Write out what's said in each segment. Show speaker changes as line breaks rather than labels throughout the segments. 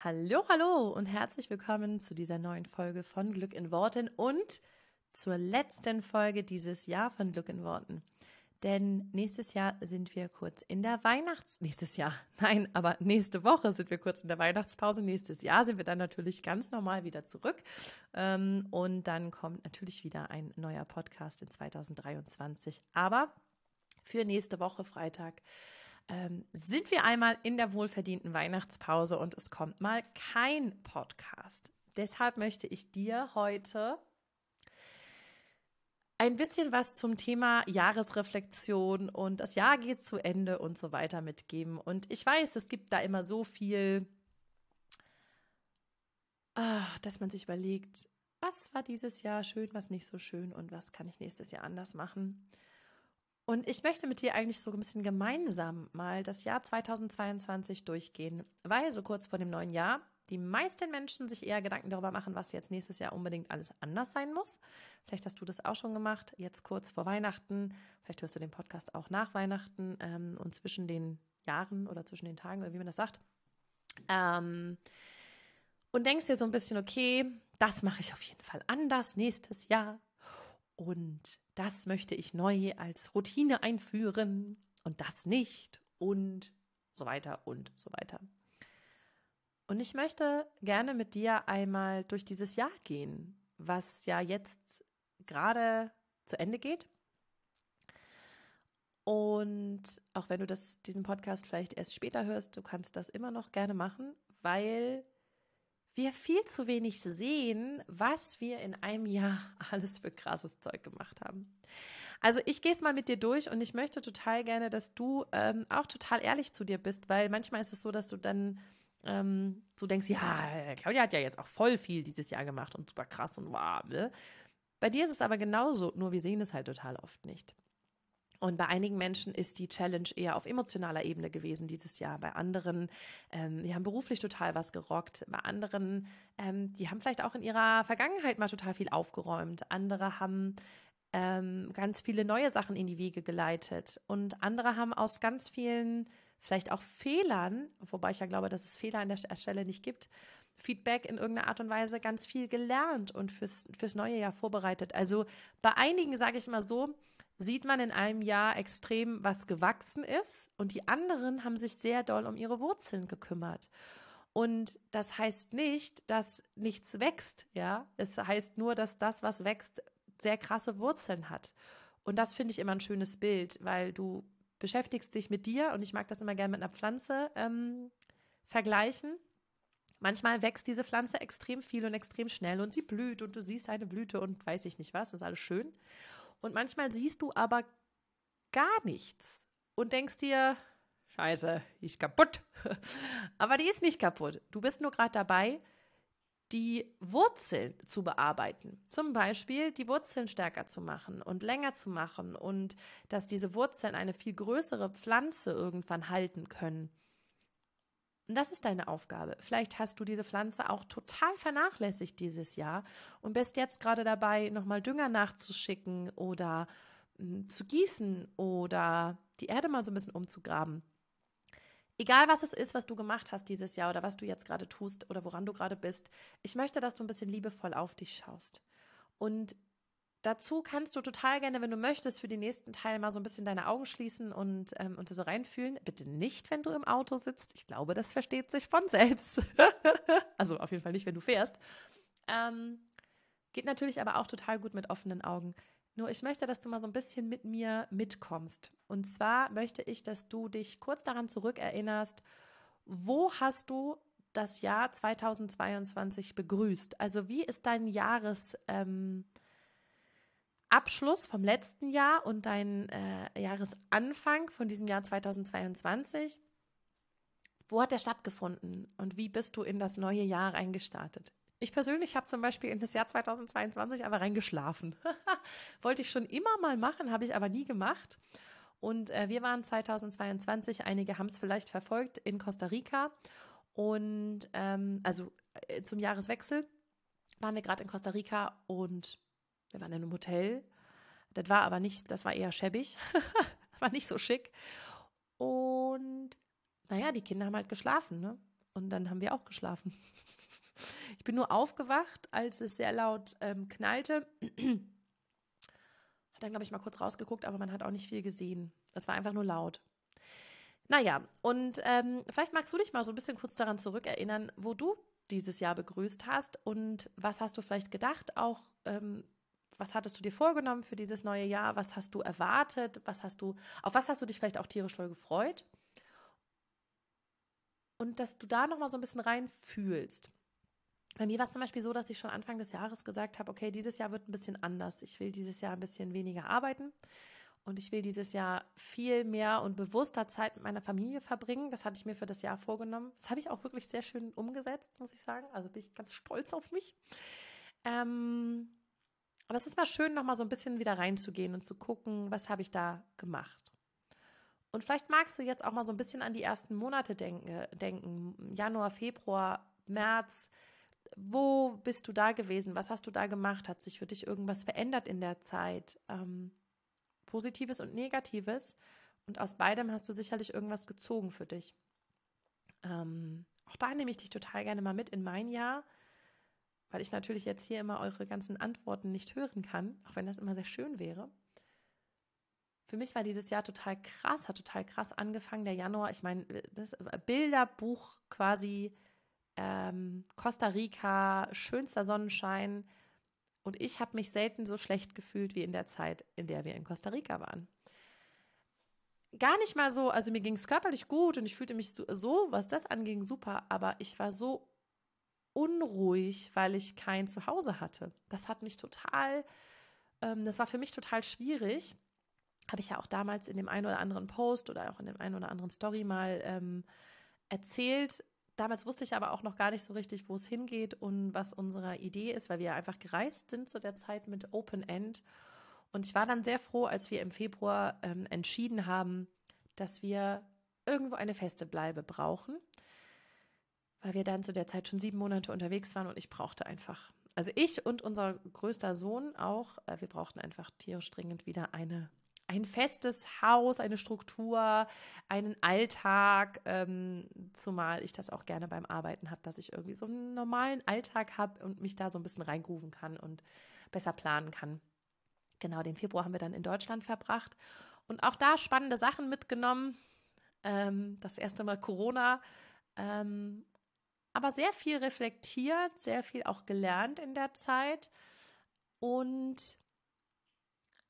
Hallo, hallo und herzlich willkommen zu dieser neuen Folge von Glück in Worten und zur letzten Folge dieses Jahr von Glück in Worten. Denn nächstes Jahr sind wir kurz in der Weihnachts... Nächstes Jahr? Nein, aber nächste Woche sind wir kurz in der Weihnachtspause. Nächstes Jahr sind wir dann natürlich ganz normal wieder zurück. Ähm, und dann kommt natürlich wieder ein neuer Podcast in 2023. Aber für nächste Woche Freitag ähm, sind wir einmal in der wohlverdienten Weihnachtspause und es kommt mal kein Podcast. Deshalb möchte ich dir heute ein bisschen was zum Thema Jahresreflexion und das Jahr geht zu Ende und so weiter mitgeben. Und ich weiß, es gibt da immer so viel, ah, dass man sich überlegt, was war dieses Jahr schön, was nicht so schön und was kann ich nächstes Jahr anders machen. Und ich möchte mit dir eigentlich so ein bisschen gemeinsam mal das Jahr 2022 durchgehen, weil so kurz vor dem neuen Jahr die meisten Menschen sich eher Gedanken darüber machen, was jetzt nächstes Jahr unbedingt alles anders sein muss. Vielleicht hast du das auch schon gemacht, jetzt kurz vor Weihnachten. Vielleicht hörst du den Podcast auch nach Weihnachten ähm, und zwischen den Jahren oder zwischen den Tagen oder wie man das sagt. Ähm, und denkst dir so ein bisschen, okay, das mache ich auf jeden Fall anders nächstes Jahr. Und das möchte ich neu als Routine einführen und das nicht und so weiter und so weiter. Und ich möchte gerne mit dir einmal durch dieses Jahr gehen, was ja jetzt gerade zu Ende geht. Und auch wenn du das, diesen Podcast vielleicht erst später hörst, du kannst das immer noch gerne machen, weil wir viel zu wenig sehen, was wir in einem Jahr alles für krasses Zeug gemacht haben. Also ich gehe es mal mit dir durch und ich möchte total gerne, dass du ähm, auch total ehrlich zu dir bist, weil manchmal ist es so, dass du dann ähm, so denkst, ja, Claudia hat ja jetzt auch voll viel dieses Jahr gemacht und super krass und wow. Ne? Bei dir ist es aber genauso, nur wir sehen es halt total oft nicht. Und bei einigen Menschen ist die Challenge eher auf emotionaler Ebene gewesen dieses Jahr. Bei anderen, ähm, die haben beruflich total was gerockt. Bei anderen, ähm, die haben vielleicht auch in ihrer Vergangenheit mal total viel aufgeräumt. Andere haben ähm, ganz viele neue Sachen in die Wege geleitet. Und andere haben aus ganz vielen, vielleicht auch Fehlern, wobei ich ja glaube, dass es Fehler an der Stelle nicht gibt, Feedback in irgendeiner Art und Weise ganz viel gelernt und fürs, fürs neue Jahr vorbereitet. Also bei einigen sage ich mal so, sieht man in einem Jahr extrem, was gewachsen ist. Und die anderen haben sich sehr doll um ihre Wurzeln gekümmert. Und das heißt nicht, dass nichts wächst, ja. Es heißt nur, dass das, was wächst, sehr krasse Wurzeln hat. Und das finde ich immer ein schönes Bild, weil du beschäftigst dich mit dir und ich mag das immer gerne mit einer Pflanze ähm, vergleichen. Manchmal wächst diese Pflanze extrem viel und extrem schnell und sie blüht und du siehst eine Blüte und weiß ich nicht was, das ist alles schön. Und manchmal siehst du aber gar nichts und denkst dir, scheiße, ich kaputt. aber die ist nicht kaputt. Du bist nur gerade dabei, die Wurzeln zu bearbeiten. Zum Beispiel die Wurzeln stärker zu machen und länger zu machen und dass diese Wurzeln eine viel größere Pflanze irgendwann halten können. Und das ist deine Aufgabe. Vielleicht hast du diese Pflanze auch total vernachlässigt dieses Jahr und bist jetzt gerade dabei, nochmal Dünger nachzuschicken oder hm, zu gießen oder die Erde mal so ein bisschen umzugraben. Egal was es ist, was du gemacht hast dieses Jahr oder was du jetzt gerade tust oder woran du gerade bist, ich möchte, dass du ein bisschen liebevoll auf dich schaust. Und Dazu kannst du total gerne, wenn du möchtest, für den nächsten Teil mal so ein bisschen deine Augen schließen und, ähm, und so reinfühlen. Bitte nicht, wenn du im Auto sitzt. Ich glaube, das versteht sich von selbst. also auf jeden Fall nicht, wenn du fährst. Ähm, geht natürlich aber auch total gut mit offenen Augen. Nur ich möchte, dass du mal so ein bisschen mit mir mitkommst. Und zwar möchte ich, dass du dich kurz daran zurückerinnerst, wo hast du das Jahr 2022 begrüßt? Also wie ist dein Jahres... Ähm, Abschluss vom letzten Jahr und dein äh, Jahresanfang von diesem Jahr 2022. Wo hat der stattgefunden und wie bist du in das neue Jahr reingestartet? Ich persönlich habe zum Beispiel in das Jahr 2022 aber reingeschlafen. Wollte ich schon immer mal machen, habe ich aber nie gemacht. Und äh, wir waren 2022, einige haben es vielleicht verfolgt, in Costa Rica. Und ähm, also äh, zum Jahreswechsel waren wir gerade in Costa Rica und wir waren in einem Hotel. Das war aber nicht, das war eher schäbig. war nicht so schick. Und naja, die Kinder haben halt geschlafen, ne? Und dann haben wir auch geschlafen. Ich bin nur aufgewacht, als es sehr laut ähm, knallte. Hat dann, glaube ich, mal kurz rausgeguckt, aber man hat auch nicht viel gesehen. Es war einfach nur laut. Naja, und ähm, vielleicht magst du dich mal so ein bisschen kurz daran zurückerinnern, wo du dieses Jahr begrüßt hast und was hast du vielleicht gedacht, auch ähm, was hattest du dir vorgenommen für dieses neue Jahr? Was hast du erwartet? Was hast du, auf was hast du dich vielleicht auch tierisch doll gefreut? Und dass du da nochmal so ein bisschen reinfühlst. Bei mir war es zum Beispiel so, dass ich schon Anfang des Jahres gesagt habe, okay, dieses Jahr wird ein bisschen anders. Ich will dieses Jahr ein bisschen weniger arbeiten und ich will dieses Jahr viel mehr und bewusster Zeit mit meiner Familie verbringen. Das hatte ich mir für das Jahr vorgenommen. Das habe ich auch wirklich sehr schön umgesetzt, muss ich sagen. Also bin ich ganz stolz auf mich. Ähm, aber es ist mal schön, nochmal so ein bisschen wieder reinzugehen und zu gucken, was habe ich da gemacht. Und vielleicht magst du jetzt auch mal so ein bisschen an die ersten Monate denke, denken. Januar, Februar, März. Wo bist du da gewesen? Was hast du da gemacht? Hat sich für dich irgendwas verändert in der Zeit? Ähm, Positives und Negatives. Und aus beidem hast du sicherlich irgendwas gezogen für dich. Ähm, auch da nehme ich dich total gerne mal mit in mein Jahr weil ich natürlich jetzt hier immer eure ganzen Antworten nicht hören kann, auch wenn das immer sehr schön wäre. Für mich war dieses Jahr total krass, hat total krass angefangen, der Januar. Ich meine, das Bilderbuch quasi ähm, Costa Rica, schönster Sonnenschein. Und ich habe mich selten so schlecht gefühlt wie in der Zeit, in der wir in Costa Rica waren. Gar nicht mal so, also mir ging es körperlich gut und ich fühlte mich so, was das anging, super, aber ich war so unruhig, weil ich kein Zuhause hatte. Das hat mich total, ähm, das war für mich total schwierig. Habe ich ja auch damals in dem einen oder anderen Post oder auch in dem einen oder anderen Story mal ähm, erzählt. Damals wusste ich aber auch noch gar nicht so richtig, wo es hingeht und was unsere Idee ist, weil wir einfach gereist sind zu der Zeit mit Open End. Und ich war dann sehr froh, als wir im Februar ähm, entschieden haben, dass wir irgendwo eine feste Bleibe brauchen weil wir dann zu der Zeit schon sieben Monate unterwegs waren und ich brauchte einfach, also ich und unser größter Sohn auch, äh, wir brauchten einfach tierisch dringend wieder eine, ein festes Haus, eine Struktur, einen Alltag, ähm, zumal ich das auch gerne beim Arbeiten habe, dass ich irgendwie so einen normalen Alltag habe und mich da so ein bisschen reingrufen kann und besser planen kann. Genau, den Februar haben wir dann in Deutschland verbracht und auch da spannende Sachen mitgenommen. Ähm, das erste Mal Corona, ähm, aber sehr viel reflektiert, sehr viel auch gelernt in der Zeit. Und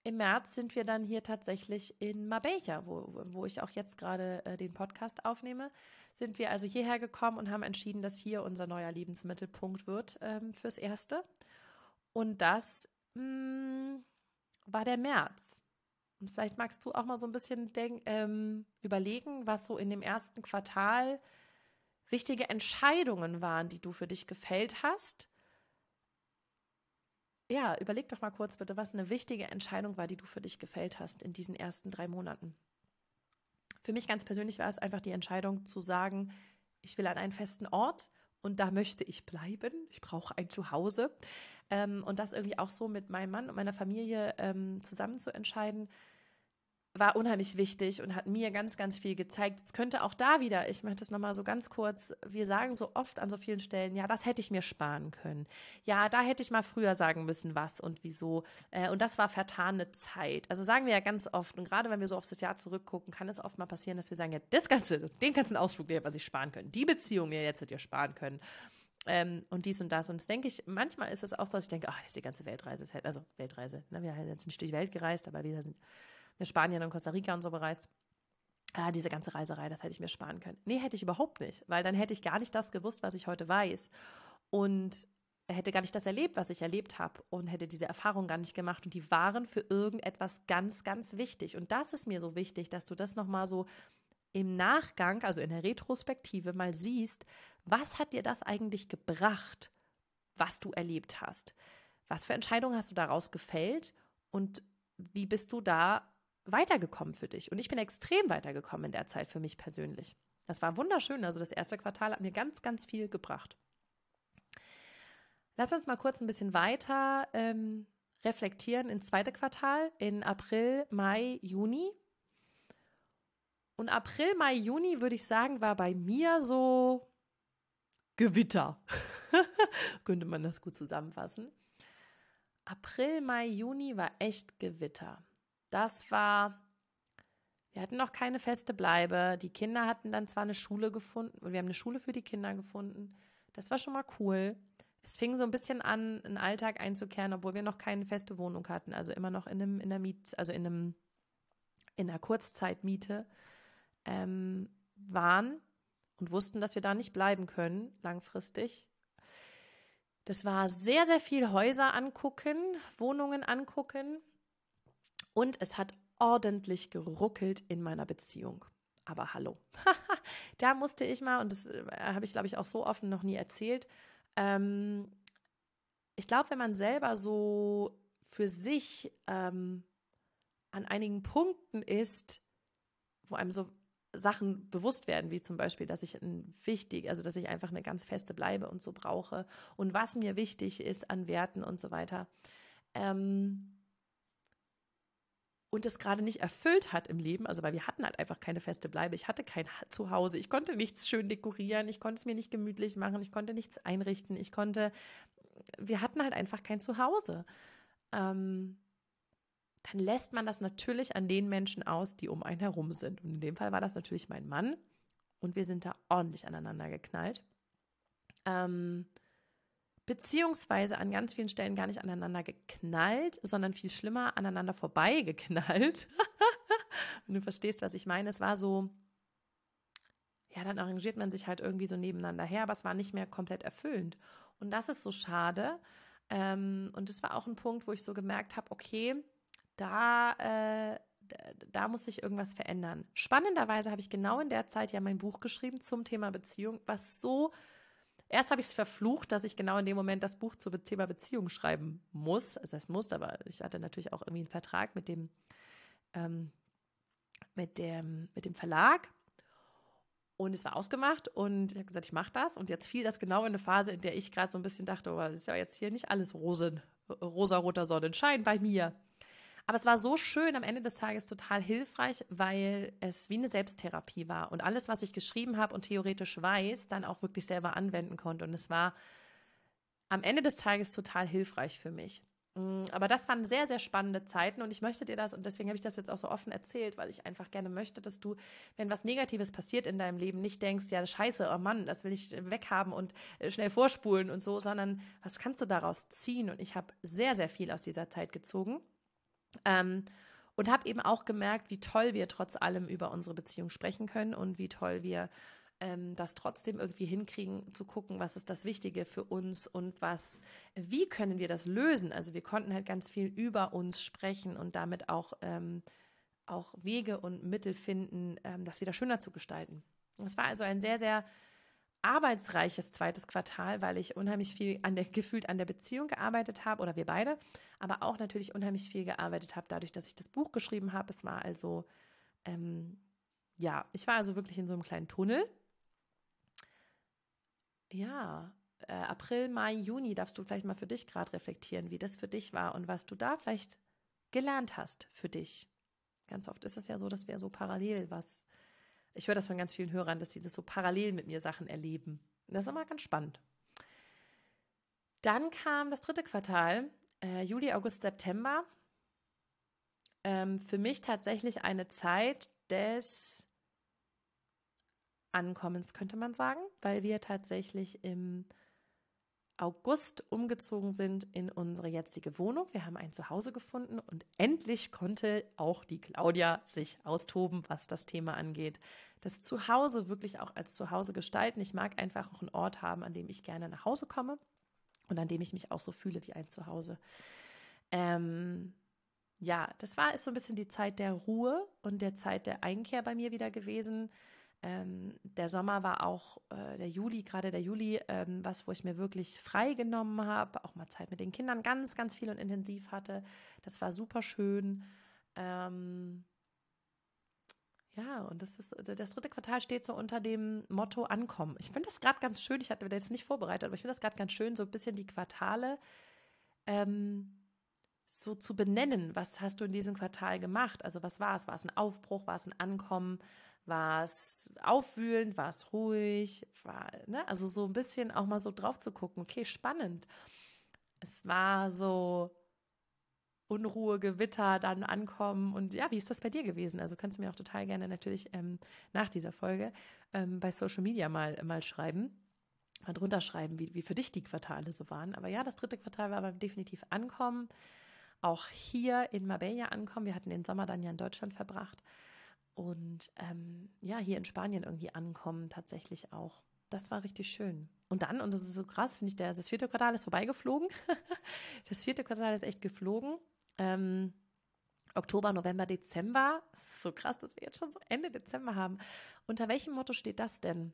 im März sind wir dann hier tatsächlich in Marbella, wo, wo ich auch jetzt gerade äh, den Podcast aufnehme. Sind wir also hierher gekommen und haben entschieden, dass hier unser neuer Lebensmittelpunkt wird ähm, fürs Erste. Und das mh, mm, war der März. Und vielleicht magst du auch mal so ein bisschen denk, ähm, überlegen, was so in dem ersten Quartal äh, wichtige Entscheidungen waren, die du für dich gefällt hast. Ja, überleg doch mal kurz bitte, was eine wichtige Entscheidung war, die du für dich gefällt hast in diesen ersten drei Monaten. Für mich ganz persönlich war es einfach die Entscheidung zu sagen, ich will an einen festen Ort und da möchte ich bleiben. Ich brauche ein Zuhause. Ähm, und das irgendwie auch so mit meinem Mann und meiner Familie ähm, zusammen zu entscheiden war unheimlich wichtig und hat mir ganz, ganz viel gezeigt. Jetzt könnte auch da wieder, ich mache das nochmal so ganz kurz, wir sagen so oft an so vielen Stellen, ja, das hätte ich mir sparen können. Ja, da hätte ich mal früher sagen müssen, was und wieso. Äh, und das war vertane Zeit. Also sagen wir ja ganz oft, und gerade wenn wir so auf das Jahr zurückgucken, kann es oft mal passieren, dass wir sagen, ja, das Ganze, den ganzen Ausflug, den hätte man sparen können. Die Beziehung, die hätte ihr sparen können. Ähm, und dies und das. Und das denke ich, manchmal ist es auch so, dass ich denke, ach, oh, das ist die ganze Weltreise. Halt, also Weltreise, ne? wir sind nicht durch die Welt gereist, aber wir sind in Spanien und Costa Rica und so bereist. Ah, diese ganze Reiserei, das hätte ich mir sparen können. Nee, hätte ich überhaupt nicht, weil dann hätte ich gar nicht das gewusst, was ich heute weiß. Und hätte gar nicht das erlebt, was ich erlebt habe und hätte diese Erfahrung gar nicht gemacht und die waren für irgendetwas ganz, ganz wichtig. Und das ist mir so wichtig, dass du das nochmal so im Nachgang, also in der Retrospektive mal siehst, was hat dir das eigentlich gebracht, was du erlebt hast? Was für Entscheidungen hast du daraus gefällt und wie bist du da weitergekommen für dich. Und ich bin extrem weitergekommen in der Zeit für mich persönlich. Das war wunderschön. Also das erste Quartal hat mir ganz, ganz viel gebracht. Lass uns mal kurz ein bisschen weiter ähm, reflektieren ins zweite Quartal, in April, Mai, Juni. Und April, Mai, Juni, würde ich sagen, war bei mir so Gewitter. Könnte man das gut zusammenfassen. April, Mai, Juni war echt Gewitter das war, wir hatten noch keine feste Bleibe. Die Kinder hatten dann zwar eine Schule gefunden und wir haben eine Schule für die Kinder gefunden. Das war schon mal cool. Es fing so ein bisschen an, einen Alltag einzukehren, obwohl wir noch keine feste Wohnung hatten. Also immer noch in einem, in der Miet, also in einem, in einer Kurzzeitmiete ähm, waren und wussten, dass wir da nicht bleiben können, langfristig. Das war sehr, sehr viel Häuser angucken, Wohnungen angucken. Und es hat ordentlich geruckelt in meiner Beziehung. Aber hallo. da musste ich mal, und das äh, habe ich, glaube ich, auch so offen noch nie erzählt, ähm, ich glaube, wenn man selber so für sich ähm, an einigen Punkten ist, wo einem so Sachen bewusst werden, wie zum Beispiel, dass ich ein wichtig, also dass ich einfach eine ganz feste bleibe und so brauche und was mir wichtig ist an Werten und so weiter. Ähm, und das gerade nicht erfüllt hat im Leben, also weil wir hatten halt einfach keine feste Bleibe, ich hatte kein Zuhause, ich konnte nichts schön dekorieren, ich konnte es mir nicht gemütlich machen, ich konnte nichts einrichten, ich konnte, wir hatten halt einfach kein Zuhause. Ähm, dann lässt man das natürlich an den Menschen aus, die um einen herum sind. Und in dem Fall war das natürlich mein Mann und wir sind da ordentlich aneinander geknallt. Ähm, beziehungsweise an ganz vielen Stellen gar nicht aneinander geknallt, sondern viel schlimmer aneinander vorbei geknallt. Wenn du verstehst, was ich meine, es war so, ja, dann arrangiert man sich halt irgendwie so nebeneinander her, aber es war nicht mehr komplett erfüllend. Und das ist so schade. Ähm, und das war auch ein Punkt, wo ich so gemerkt habe, okay, da, äh, da muss sich irgendwas verändern. Spannenderweise habe ich genau in der Zeit ja mein Buch geschrieben zum Thema Beziehung, was so Erst habe ich es verflucht, dass ich genau in dem Moment das Buch zum Thema Beziehung schreiben muss. Also das heißt muss, aber ich hatte natürlich auch irgendwie einen Vertrag mit dem, ähm, mit dem, mit dem Verlag. Und es war ausgemacht und ich habe gesagt, ich mache das. Und jetzt fiel das genau in eine Phase, in der ich gerade so ein bisschen dachte, oh, das ist ja jetzt hier nicht alles rosa-roter Sonnenschein bei mir. Aber es war so schön am Ende des Tages total hilfreich, weil es wie eine Selbsttherapie war und alles, was ich geschrieben habe und theoretisch weiß, dann auch wirklich selber anwenden konnte. Und es war am Ende des Tages total hilfreich für mich. Mm, aber das waren sehr, sehr spannende Zeiten und ich möchte dir das, und deswegen habe ich das jetzt auch so offen erzählt, weil ich einfach gerne möchte, dass du, wenn was Negatives passiert in deinem Leben, nicht denkst, ja, scheiße, oh Mann, das will ich weghaben und äh, schnell vorspulen und so, sondern was kannst du daraus ziehen? Und ich habe sehr, sehr viel aus dieser Zeit gezogen ähm, und habe eben auch gemerkt, wie toll wir trotz allem über unsere Beziehung sprechen können und wie toll wir ähm, das trotzdem irgendwie hinkriegen, zu gucken, was ist das Wichtige für uns und was, wie können wir das lösen. Also wir konnten halt ganz viel über uns sprechen und damit auch, ähm, auch Wege und Mittel finden, ähm, das wieder schöner zu gestalten. Es war also ein sehr, sehr arbeitsreiches zweites Quartal, weil ich unheimlich viel an der, gefühlt an der Beziehung gearbeitet habe oder wir beide, aber auch natürlich unheimlich viel gearbeitet habe, dadurch, dass ich das Buch geschrieben habe. Es war also, ähm, ja, ich war also wirklich in so einem kleinen Tunnel. Ja, äh, April, Mai, Juni darfst du vielleicht mal für dich gerade reflektieren, wie das für dich war und was du da vielleicht gelernt hast für dich. Ganz oft ist es ja so, dass wir so parallel was ich höre das von ganz vielen Hörern, dass sie das so parallel mit mir Sachen erleben. Das ist immer ganz spannend. Dann kam das dritte Quartal, äh, Juli, August, September. Ähm, für mich tatsächlich eine Zeit des Ankommens, könnte man sagen, weil wir tatsächlich im August umgezogen sind in unsere jetzige Wohnung. Wir haben ein Zuhause gefunden und endlich konnte auch die Claudia sich austoben, was das Thema angeht. Das Zuhause wirklich auch als Zuhause gestalten. Ich mag einfach auch einen Ort haben, an dem ich gerne nach Hause komme und an dem ich mich auch so fühle wie ein Zuhause. Ähm, ja, das war ist so ein bisschen die Zeit der Ruhe und der Zeit der Einkehr bei mir wieder gewesen. Ähm, der Sommer war auch, äh, der Juli, gerade der Juli, ähm, was, wo ich mir wirklich frei genommen habe, auch mal Zeit mit den Kindern ganz, ganz viel und intensiv hatte. Das war super schön. Ähm, ja, und das ist also das dritte Quartal steht so unter dem Motto Ankommen. Ich finde das gerade ganz schön. Ich hatte mir das jetzt nicht vorbereitet, aber ich finde das gerade ganz schön, so ein bisschen die Quartale ähm, so zu benennen. Was hast du in diesem Quartal gemacht? Also was war es? War es ein Aufbruch? War es ein Ankommen? War es aufwühlend? War es ruhig? War, ne? Also so ein bisschen auch mal so drauf zu gucken, okay, spannend. Es war so Unruhe, Gewitter, dann Ankommen und ja, wie ist das bei dir gewesen? Also kannst du mir auch total gerne natürlich ähm, nach dieser Folge ähm, bei Social Media mal, mal schreiben mal drunter schreiben, wie, wie für dich die Quartale so waren. Aber ja, das dritte Quartal war aber definitiv Ankommen. Auch hier in Marbella ankommen. Wir hatten den Sommer dann ja in Deutschland verbracht und ähm, ja, hier in Spanien irgendwie ankommen, tatsächlich auch. Das war richtig schön. Und dann, und das ist so krass, finde ich, der, das vierte Quartal ist vorbeigeflogen. das vierte Quartal ist echt geflogen. Ähm, Oktober, November, Dezember. so krass, dass wir jetzt schon so Ende Dezember haben. Unter welchem Motto steht das denn?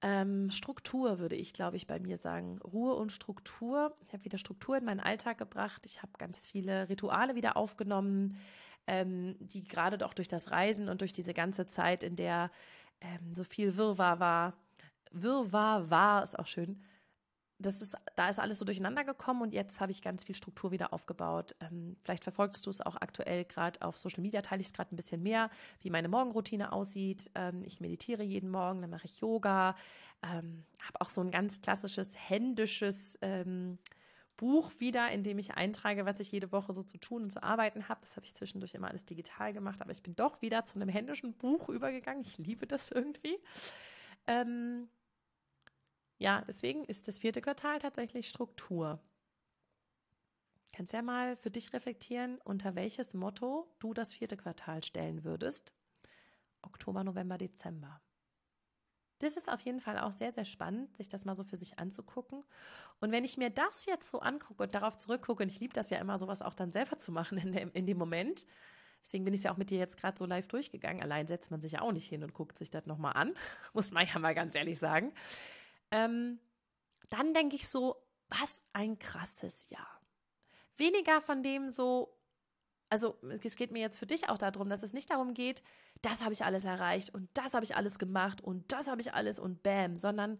Ähm, Struktur würde ich, glaube ich, bei mir sagen. Ruhe und Struktur. Ich habe wieder Struktur in meinen Alltag gebracht. Ich habe ganz viele Rituale wieder aufgenommen ähm, die gerade doch durch das Reisen und durch diese ganze Zeit, in der ähm, so viel Wirrwarr war, Wirrwarr war, ist auch schön, das ist, da ist alles so durcheinander gekommen und jetzt habe ich ganz viel Struktur wieder aufgebaut. Ähm, vielleicht verfolgst du es auch aktuell gerade auf Social Media, teile ich es gerade ein bisschen mehr, wie meine Morgenroutine aussieht. Ähm, ich meditiere jeden Morgen, dann mache ich Yoga, ähm, habe auch so ein ganz klassisches händisches ähm, Buch wieder, in dem ich eintrage, was ich jede Woche so zu tun und zu arbeiten habe. Das habe ich zwischendurch immer alles digital gemacht, aber ich bin doch wieder zu einem händischen Buch übergegangen. Ich liebe das irgendwie. Ähm ja, deswegen ist das vierte Quartal tatsächlich Struktur. Kannst ja mal für dich reflektieren, unter welches Motto du das vierte Quartal stellen würdest. Oktober, November, Dezember. Das ist auf jeden Fall auch sehr, sehr spannend, sich das mal so für sich anzugucken und wenn ich mir das jetzt so angucke und darauf zurückgucke, und ich liebe das ja immer, sowas auch dann selber zu machen in dem, in dem Moment, deswegen bin ich ja auch mit dir jetzt gerade so live durchgegangen, allein setzt man sich ja auch nicht hin und guckt sich das nochmal an, muss man ja mal ganz ehrlich sagen, ähm, dann denke ich so, was ein krasses Jahr. Weniger von dem so, also es geht mir jetzt für dich auch darum, dass es nicht darum geht, das habe ich alles erreicht und das habe ich alles gemacht und das habe ich alles und bam, sondern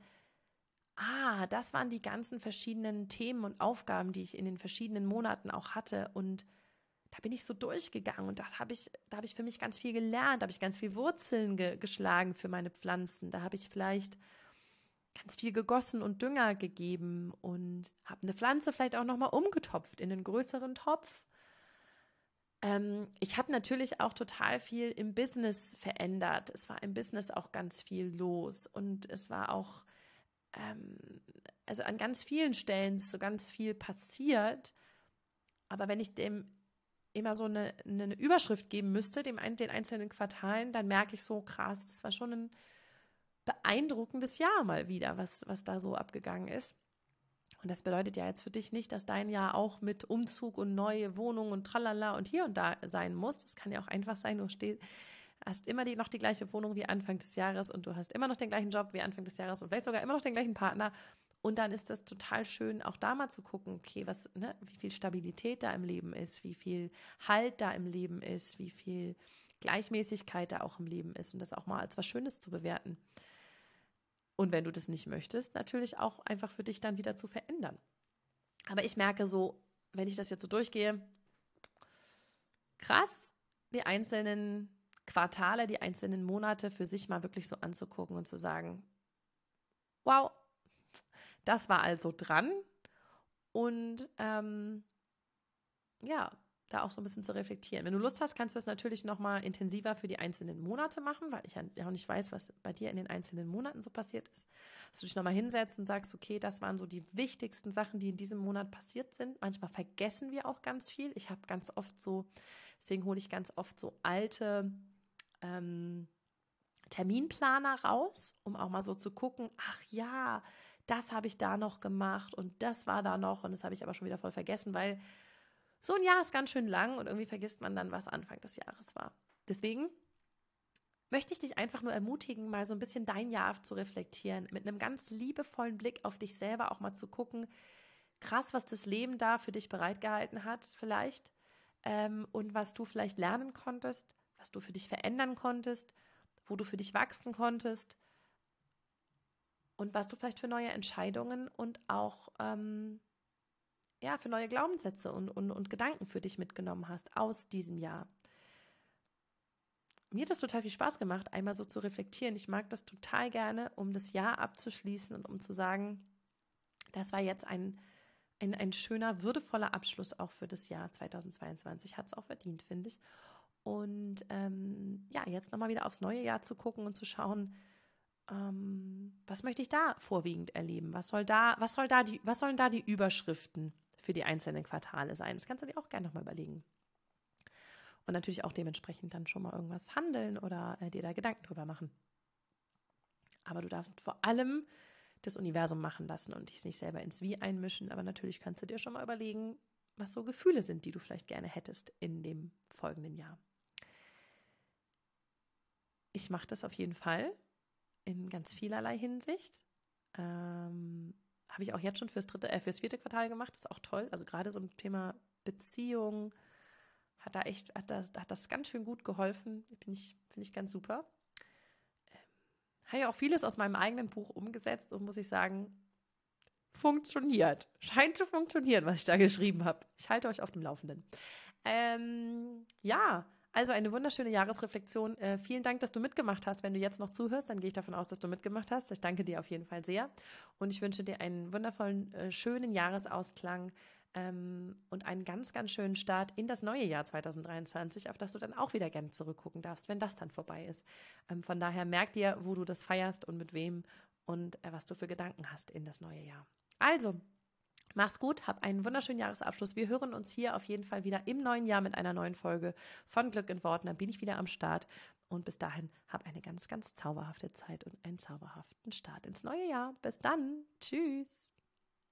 ah, das waren die ganzen verschiedenen Themen und Aufgaben, die ich in den verschiedenen Monaten auch hatte und da bin ich so durchgegangen und das hab ich, da habe ich für mich ganz viel gelernt, da habe ich ganz viel Wurzeln ge geschlagen für meine Pflanzen, da habe ich vielleicht ganz viel gegossen und Dünger gegeben und habe eine Pflanze vielleicht auch nochmal umgetopft in einen größeren Topf. Ähm, ich habe natürlich auch total viel im Business verändert. Es war im Business auch ganz viel los und es war auch ähm, also an ganz vielen Stellen ist so ganz viel passiert. Aber wenn ich dem immer so eine, eine Überschrift geben müsste, dem, den einzelnen Quartalen, dann merke ich so krass, das war schon ein beeindruckendes Jahr mal wieder, was, was da so abgegangen ist. Und das bedeutet ja jetzt für dich nicht, dass dein Jahr auch mit Umzug und neue Wohnung und tralala und hier und da sein muss. Das kann ja auch einfach sein, du stehst hast immer die, noch die gleiche Wohnung wie Anfang des Jahres und du hast immer noch den gleichen Job wie Anfang des Jahres und vielleicht sogar immer noch den gleichen Partner. Und dann ist das total schön, auch da mal zu gucken, okay, was, ne, wie viel Stabilität da im Leben ist, wie viel Halt da im Leben ist, wie viel Gleichmäßigkeit da auch im Leben ist und das auch mal als was Schönes zu bewerten. Und wenn du das nicht möchtest, natürlich auch einfach für dich dann wieder zu verändern. Aber ich merke so, wenn ich das jetzt so durchgehe, krass, die einzelnen Quartale, die einzelnen Monate für sich mal wirklich so anzugucken und zu sagen, wow, das war also dran. Und ähm, ja, da auch so ein bisschen zu reflektieren. Wenn du Lust hast, kannst du es natürlich nochmal intensiver für die einzelnen Monate machen, weil ich ja auch nicht weiß, was bei dir in den einzelnen Monaten so passiert ist. Dass du dich nochmal hinsetzt und sagst, okay, das waren so die wichtigsten Sachen, die in diesem Monat passiert sind. Manchmal vergessen wir auch ganz viel. Ich habe ganz oft so, deswegen hole ich ganz oft so alte ähm, Terminplaner raus, um auch mal so zu gucken, ach ja, das habe ich da noch gemacht und das war da noch und das habe ich aber schon wieder voll vergessen, weil so ein Jahr ist ganz schön lang und irgendwie vergisst man dann, was Anfang des Jahres war. Deswegen möchte ich dich einfach nur ermutigen, mal so ein bisschen dein Jahr zu reflektieren, mit einem ganz liebevollen Blick auf dich selber auch mal zu gucken, krass, was das Leben da für dich bereitgehalten hat vielleicht ähm, und was du vielleicht lernen konntest was du für dich verändern konntest, wo du für dich wachsen konntest und was du vielleicht für neue Entscheidungen und auch ähm, ja, für neue Glaubenssätze und, und, und Gedanken für dich mitgenommen hast aus diesem Jahr. Mir hat das total viel Spaß gemacht, einmal so zu reflektieren. Ich mag das total gerne, um das Jahr abzuschließen und um zu sagen, das war jetzt ein, ein, ein schöner, würdevoller Abschluss auch für das Jahr 2022. Hat es auch verdient, finde ich. Und ähm, ja, jetzt nochmal wieder aufs neue Jahr zu gucken und zu schauen, ähm, was möchte ich da vorwiegend erleben? Was soll da, was soll da die, was sollen da die Überschriften für die einzelnen Quartale sein? Das kannst du dir auch gerne nochmal überlegen. Und natürlich auch dementsprechend dann schon mal irgendwas handeln oder äh, dir da Gedanken drüber machen. Aber du darfst vor allem das Universum machen lassen und dich nicht selber ins Wie einmischen. Aber natürlich kannst du dir schon mal überlegen, was so Gefühle sind, die du vielleicht gerne hättest in dem folgenden Jahr ich mache das auf jeden Fall in ganz vielerlei Hinsicht. Ähm, Habe ich auch jetzt schon fürs dritte, äh, fürs vierte Quartal gemacht, ist auch toll. Also gerade so ein Thema Beziehung hat da echt, hat das, hat das ganz schön gut geholfen. Bin ich, finde ich ganz super. Ähm, Habe ja auch vieles aus meinem eigenen Buch umgesetzt und muss ich sagen, funktioniert. Scheint zu funktionieren, was ich da geschrieben habe. Ich halte euch auf dem Laufenden. Ähm, ja, also eine wunderschöne Jahresreflexion. Äh, vielen Dank, dass du mitgemacht hast. Wenn du jetzt noch zuhörst, dann gehe ich davon aus, dass du mitgemacht hast. Ich danke dir auf jeden Fall sehr und ich wünsche dir einen wundervollen, äh, schönen Jahresausklang ähm, und einen ganz, ganz schönen Start in das neue Jahr 2023, auf das du dann auch wieder gerne zurückgucken darfst, wenn das dann vorbei ist. Ähm, von daher merk dir, wo du das feierst und mit wem und äh, was du für Gedanken hast in das neue Jahr. Also, Mach's gut, hab einen wunderschönen Jahresabschluss. Wir hören uns hier auf jeden Fall wieder im neuen Jahr mit einer neuen Folge von Glück in Worten. Dann bin ich wieder am Start. Und bis dahin, hab eine ganz, ganz zauberhafte Zeit und einen zauberhaften Start ins neue Jahr. Bis dann. Tschüss.